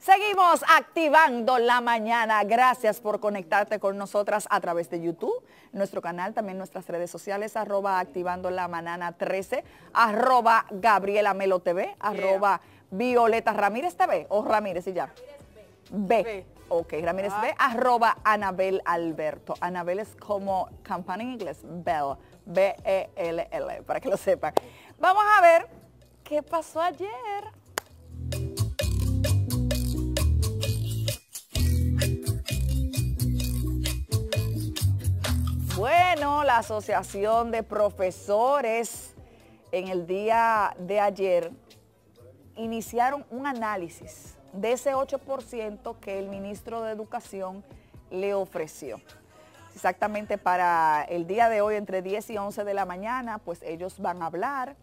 Seguimos activando la mañana. Gracias por conectarte con nosotras a través de YouTube, nuestro canal, también nuestras redes sociales, arroba activando la manana 13, arroba Gabriela Melo TV, arroba Violeta Ramírez TV o Ramírez y ya. B. B. Ok, Ramírez B, ah. arroba Anabel Alberto. Anabel es como campana en inglés, Bell, b e l -L, para que lo sepan. Vamos a ver qué pasó ayer. la Asociación de Profesores en el día de ayer. Iniciaron un análisis de ese 8% que el ministro de Educación le ofreció. Exactamente para el día de hoy, entre 10 y 11 de la mañana, pues ellos van a hablar.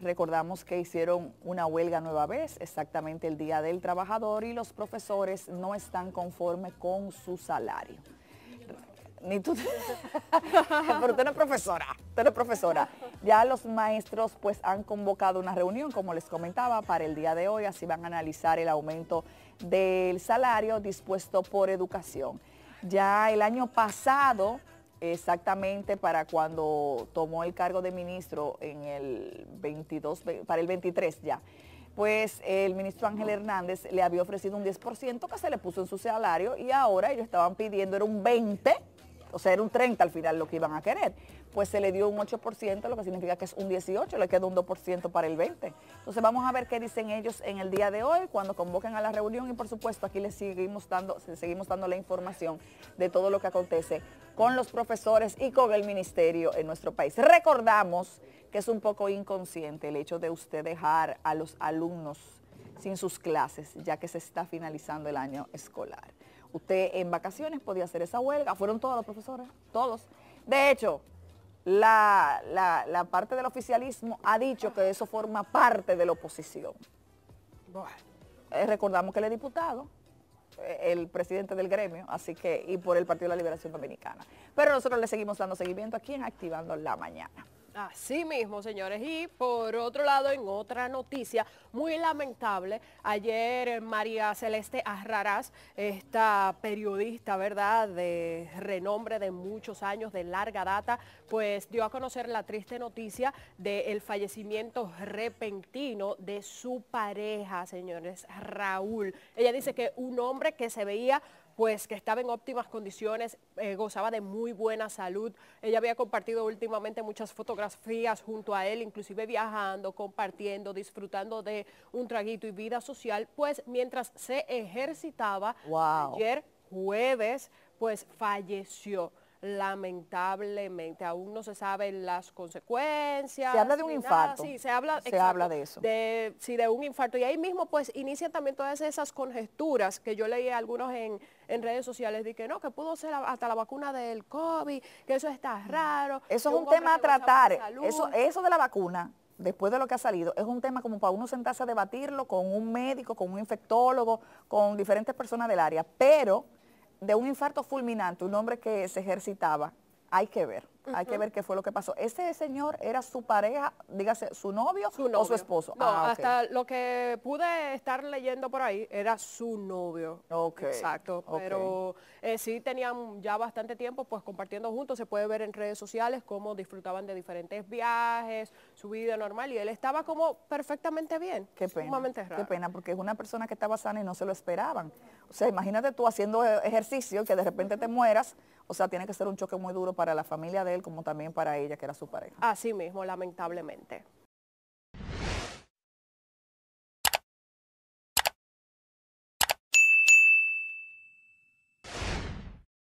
Recordamos que hicieron una huelga nueva vez, exactamente el Día del Trabajador, y los profesores no están conformes con su salario ni tú, pero tú eres profesora, tú eres profesora. Ya los maestros pues han convocado una reunión, como les comentaba, para el día de hoy, así van a analizar el aumento del salario dispuesto por educación. Ya el año pasado, exactamente para cuando tomó el cargo de ministro en el 22, para el 23 ya, pues el ministro Ángel Hernández le había ofrecido un 10% que se le puso en su salario y ahora ellos estaban pidiendo, era un 20%, o sea, era un 30 al final lo que iban a querer, pues se le dio un 8%, lo que significa que es un 18, le queda un 2% para el 20. Entonces vamos a ver qué dicen ellos en el día de hoy, cuando convoquen a la reunión y por supuesto aquí les seguimos dando, seguimos dando la información de todo lo que acontece con los profesores y con el ministerio en nuestro país. Recordamos que es un poco inconsciente el hecho de usted dejar a los alumnos sin sus clases, ya que se está finalizando el año escolar. Usted en vacaciones podía hacer esa huelga, fueron todos los profesores, todos. De hecho, la, parte del oficialismo ha dicho que eso forma parte de la oposición. Eh, recordamos que él es diputado, eh, el presidente del gremio, así que, y por el Partido de la Liberación Dominicana. Pero nosotros le seguimos dando seguimiento aquí en Activando la Mañana. Así mismo, señores. Y por otro lado, en otra noticia muy lamentable, ayer María Celeste Arrarás, esta periodista, ¿verdad?, de renombre de muchos años, de larga data, pues dio a conocer la triste noticia del fallecimiento repentino de su pareja, señores, Raúl. Ella dice que un hombre que se veía pues que estaba en óptimas condiciones, eh, gozaba de muy buena salud. Ella había compartido últimamente muchas fotografías junto a él, inclusive viajando, compartiendo, disfrutando de un traguito y vida social, pues mientras se ejercitaba ayer jueves, pues falleció lamentablemente. Aún no se saben las consecuencias. Se habla de un infarto. Sí, se habla, de eso. sí, de un infarto. Y ahí mismo pues inician también todas esas conjeturas que yo leí algunos en, redes sociales de que no, que pudo ser hasta la vacuna del COVID, que eso está mm. raro. Eso es un, tema a tratar. Eso, eso de la vacuna después de lo que ha salido, es un tema como para uno sentarse a debatirlo con un médico, con un infectólogo, con diferentes personas del área, pero de un infarto fulminante, un hombre que se ejercitaba, hay que ver. Hay que ver qué fue lo que pasó. ¿Ese señor era su pareja, dígase, su novio, o su esposo? No, ah, hasta lo que pude estar leyendo por ahí era su novio. Ok. Exacto. Pero eh, sí tenían ya bastante tiempo pues compartiendo juntos. Se puede ver en redes sociales cómo disfrutaban de diferentes viajes, su vida normal. Y él estaba como perfectamente bien. Qué pena. Sumamente raro. Qué pena, porque es una persona que estaba sana y no se lo esperaban. O sea, imagínate tú haciendo eh, ejercicio que de repente te mueras. O sea, tiene que ser un choque muy duro para la familia de como también para ella, que era su pareja. Así mismo, lamentablemente.